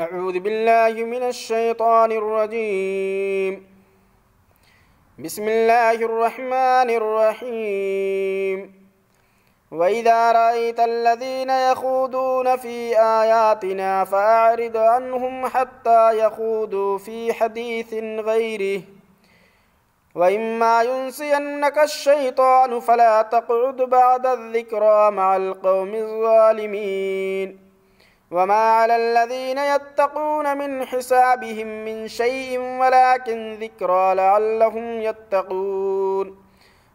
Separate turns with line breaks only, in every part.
أعوذ بالله من الشيطان الرجيم بسم الله الرحمن الرحيم وإذا رأيت الذين يخوضون في آياتنا فأعرض عنهم حتى يخوضوا في حديث غيره وإما ينسينك الشيطان فلا تقعد بعد الذكرى مع القوم الظالمين وما على الذين يتقون من حسابهم من شيء ولكن ذكرى لعلهم يتقون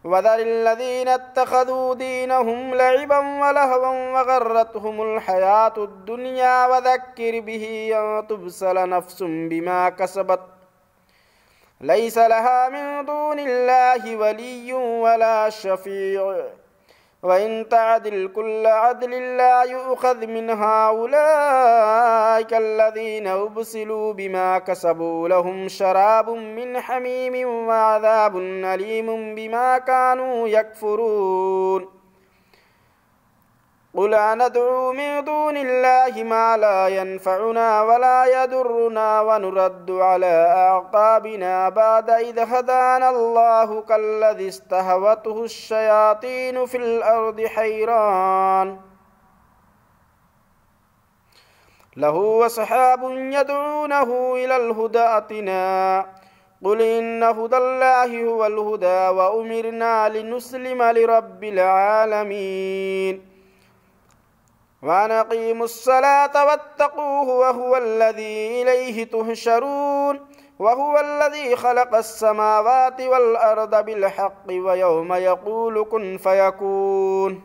وذر الذين اتخذوا دينهم لعبا ولهوا وغرتهم الحياة الدنيا وذكر به أن تبسل نفس بما كسبت ليس لها من دون الله ولي ولا شفيع وإن تعدل كل عدل لا يؤخذ من هؤلاء الذين أبسلوا بما كسبوا لهم شراب من حميم وعذاب أليم بما كانوا يكفرون قل أندعو من دون الله ما لا ينفعنا ولا يضرنا ونرد على أعقابنا بعد إذ هدانا الله كالذي استهوته الشياطين في الأرض حيران له وصحاب يدعونه إلى الهدى أتنا قل إن هدى الله هو الهدى وأمرنا لنسلم لرب العالمين ونقيم الصلاة واتقوه وهو الذي إليه تهشرون وهو الذي خلق السماوات والأرض بالحق ويوم يقول كن فيكون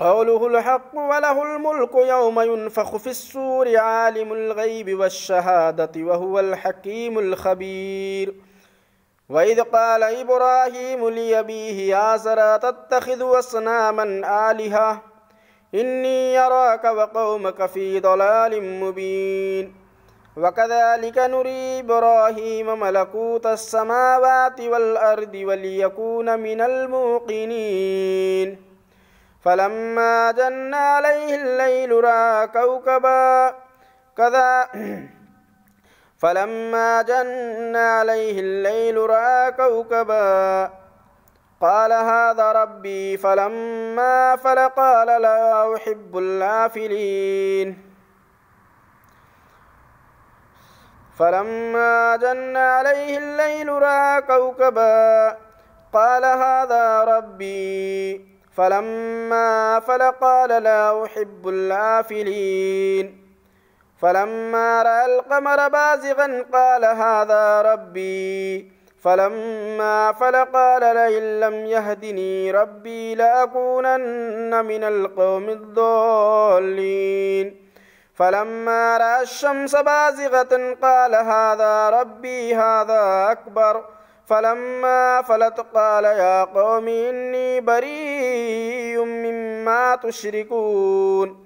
قوله الحق وله الملك يوم ينفخ في السور عالم الغيب والشهادة وهو الحكيم الخبير وإذ قال إبراهيم ليبيه يا سرى تتخذ أصناما آلهة إني يراك وقومك في ضلال مبين وكذلك نري إبراهيم ملكوت السماوات والأرض وليكون من الموقنين فلما جن عليه الليل رأى كوكبا كذا فلما جن عليه الليل راى كوكبا قال هذا ربي فلما فل قال لا أحب الآفلين فلما جن عليه الليل راى كوكبا قال هذا ربي فلما فل قال لا أحب الآفلين فلما رأى القمر بازغا قال هذا ربي فلما فل قال لئن لم يهدني ربي لأكونن من القوم الضالين فلما رأى الشمس بازغة قال هذا ربي هذا أكبر فلما فلت قال يا قوم إني بريء مما تشركون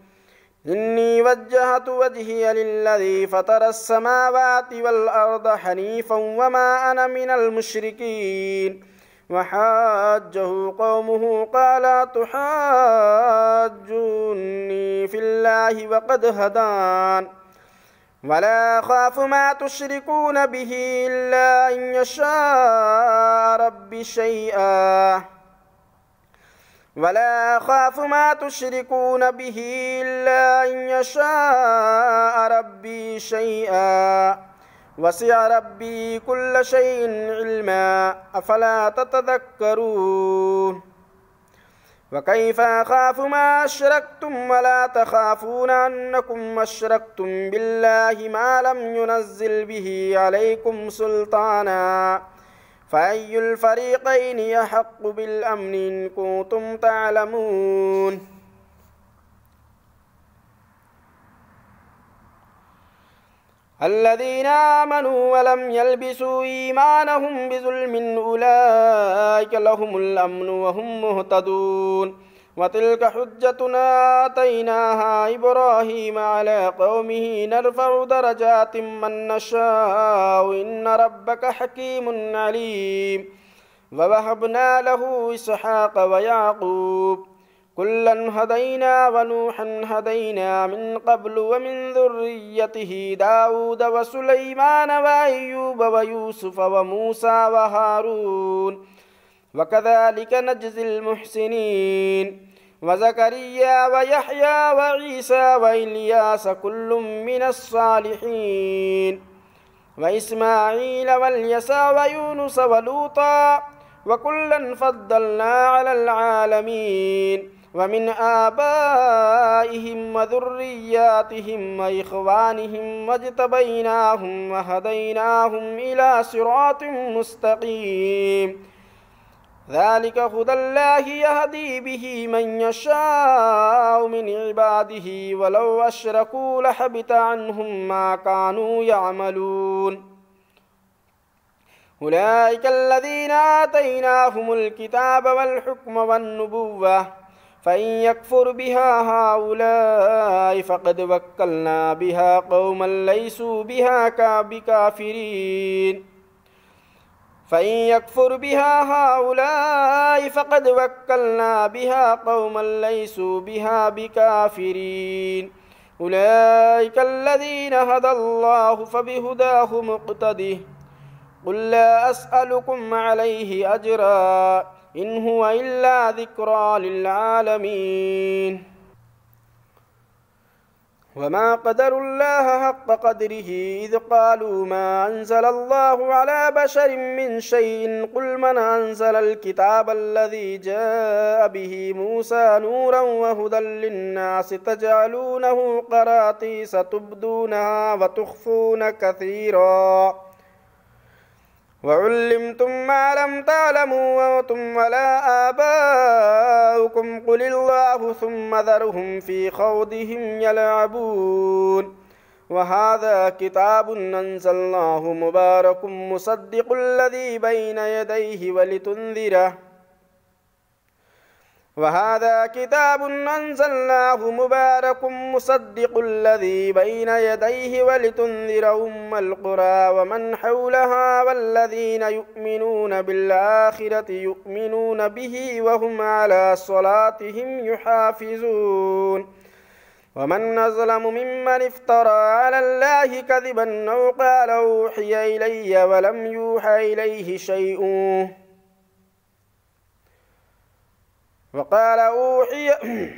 إني وجهت وجهي للذي فطر السماوات والأرض حنيفا وما أنا من المشركين وحاجه قومه قال تحاجوني في الله وقد هدان ولا خاف ما تشركون به إلا إن يشاء ربي شيئا ولا أخاف ما تشركون به إلا إن يشاء ربي شيئا وسع ربي كل شيء علما أفلا تتذكرون وكيف أخاف ما أشركتم ولا تخافون أنكم أشركتم بالله ما لم ينزل به عليكم سلطانا فأي الفريقين يحق بالأمن إن كنتم تعلمون الذين آمنوا ولم يلبسوا إيمانهم بظلم أولئك لهم الأمن وهم مهتدون وتلك حجتنا آتيناها إبراهيم على قومه نرفع درجات من نشاء إن ربك حكيم عليم ووهبنا له إسحاق ويعقوب كلا هدينا ونوحا هدينا من قبل ومن ذريته داود وسليمان وأيوب ويوسف وموسى وهارون وكذلك نجزي المحسنين وزكريا ويحيى وعيسى وإلياس كل من الصالحين وإسماعيل واليسى ويونس ولوطا وكلا فضلنا على العالمين ومن آبائهم وذرياتهم وإخوانهم واجتبيناهم وهديناهم إلى صراط مستقيم ذلك هدى الله يهدي به من يشاء من عباده ولو أشركوا لحبت عنهم ما كانوا يعملون أولئك الذين آتيناهم الكتاب والحكم والنبوة فإن يكفر بها هؤلاء فقد وكلنا بها قوما ليسوا بها بكافرين فإن يكفر بها هؤلاء فقد وكلنا بها قوما ليسوا بها بكافرين أولئك الذين هدى الله فبهداه مقتده قل لا أسألكم عليه أجرا إن هو إلا ذكرى للعالمين وما قدروا الله حق قدره إذ قالوا ما أنزل الله على بشر من شيء قل من أنزل الكتاب الذي جاء به موسى نورا وهدى للناس تجعلونه قراطيس تبدونها وتخفون كثيراً وعلمتم ما لم تعلموا وتم ولا آباؤكم قل الله ثم ذرهم في خوضهم يلعبون وهذا كتاب أنزلناه مبارك مصدق الذي بين يديه ولتنذره وهذا كتاب أنزلناه مبارك مصدق الذي بين يديه ولتنذر أم القرى ومن حولها والذين يؤمنون بالآخرة يؤمنون به وهم على صلاتهم يحافظون ومن أظلم ممن افترى على الله كذبا أو قال أوحي إلي ولم يوحى إليه شيء وقال أوحي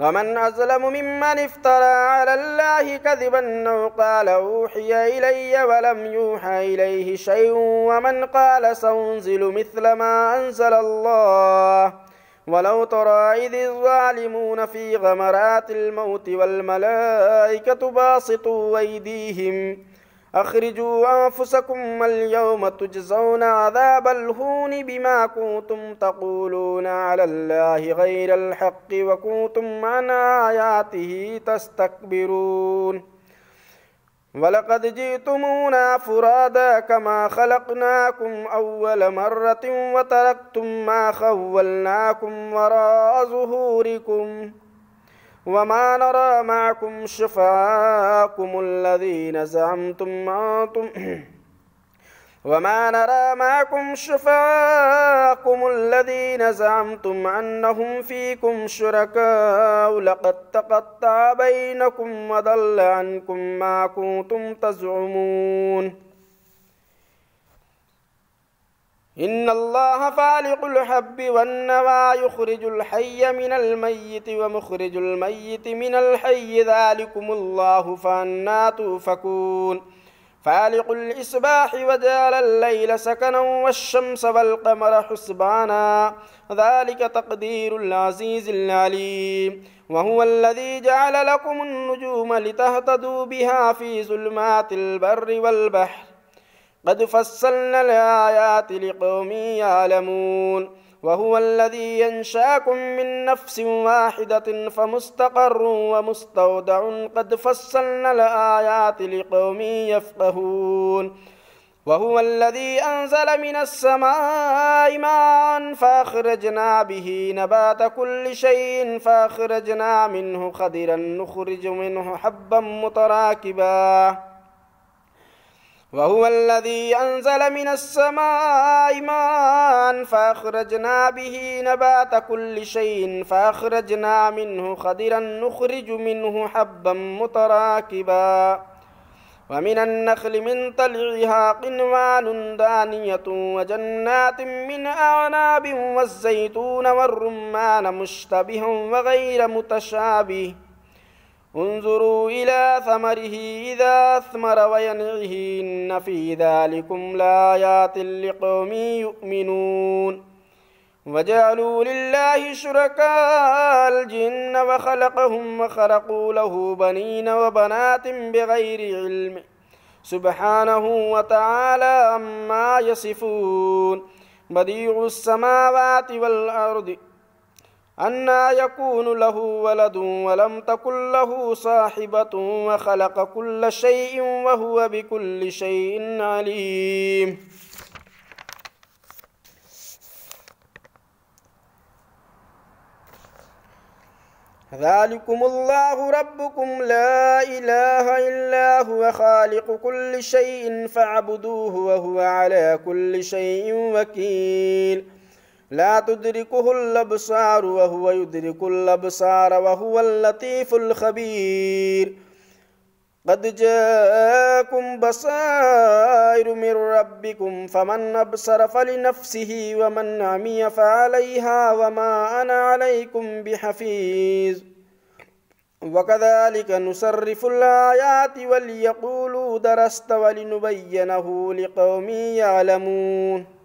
ومن أظلم ممن افترى على الله كذبا أو قال أوحي إلي ولم يوحى إليه شيء ومن قال سأنزل مثل ما أنزل الله ولو ترى إذ الظالمون في غمرات الموت والملائكة باسطوا أيديهم أخرجوا أنفسكم اليوم تجزون عذاب الهون بما كنتم تقولون على الله غير الحق وكنتم عن آياته تستكبرون ولقد جئتمونا فرادا كما خلقناكم أول مرة وتركتم ما خولناكم وراء ظهوركم وما نرى معكم شفعاءكم الذين زعمتم أنتم وما نرى معكم شفاءكم الذين زعمتم أنهم فيكم شركاء لقد تقطع بينكم وضل عنكم ما كنتم تزعمون إن الله فالق الحب والنوى يخرج الحي من الميت ومخرج الميت من الحي ذلكم الله فأنا توفكون فالق الإصباح وجعل الليل سكنا والشمس والقمر حسبانا ذلك تقدير العزيز العليم وهو الذي جعل لكم النجوم لتهتدوا بها في ظلمات البر والبحر قد فصلنا الآيات لقوم يعلمون وهو الذي ينشاكم من نفس واحدة فمستقر ومستودع قد فصلنا الآيات لقوم يفقهون وهو الذي أنزل من السماء ماء فأخرجنا به نبات كل شيء فأخرجنا منه خضرا نخرج منه حبا متراكبا وهو الذي أنزل من السماء ماء فأخرجنا به نبات كل شيء فأخرجنا منه خضرا نخرج منه حبا متراكبا ومن النخل من طلعها قنوان دانية وجنات من أعناب والزيتون والرمان مشتبه وغير متشابه انظروا إلى ثمره إذا أثمر وينعه إن في ذلكم لآيات لقوم يؤمنون وجعلوا لله شركاء الجن وخلقهم وخلقوا له بنين وبنات بغير علم سبحانه وتعالى عما يصفون بديع السماوات والأرض أنى يكون له ولد ولم تكن له صاحبة وخلق كل شيء وهو بكل شيء عليم ذلكم الله ربكم لا إله إلا هو خالق كل شيء فاعبدوه وهو على كل شيء وكيل لا تدركه الأبصار وهو يدرك الأبصار وهو اللطيف الخبير قد جاءكم بصائر من ربكم فمن أبصر فلنفسه ومن عمي فعليها وما أنا عليكم بحفيظ وكذلك نصرف الآيات وليقولوا درست ولنبينه لقوم يعلمون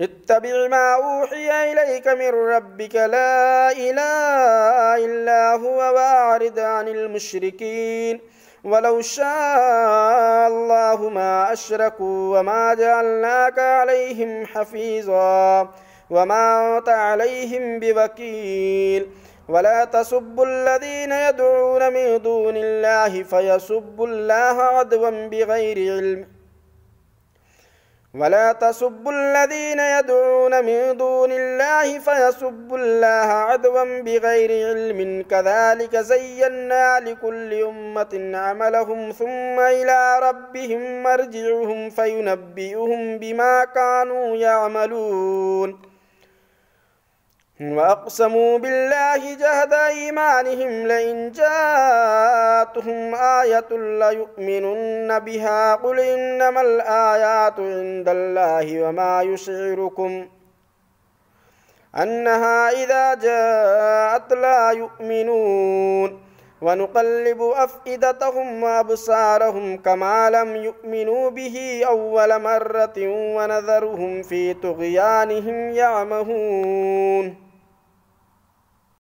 اتبع ما أوحي إليك من ربك لا إله إلا هو وأعرض عن المشركين ولو شاء الله ما أشركوا وما جعلناك عليهم حفيظا وما أنت عليهم بوكيل ولا تسبوا الذين يدعون من دون الله فيسبوا الله عدوا بغير علم ولا تسبوا الذين يدعون من دون الله فيسبوا الله عدوا بغير علم كذلك زينا لكل أمة عملهم ثم إلى ربهم مرجعهم فينبئهم بما كانوا يعملون وأقسموا بالله جهد أيمانهم لئن جاءتهم آية ليؤمنن بها قل إنما الآيات عند الله وما يشعركم أنها إذا جاءت لا يؤمنون ونقلب أفئدتهم وأبصارهم كما لم يؤمنوا به أول مرة ونذرهم في طغيانهم يعمهون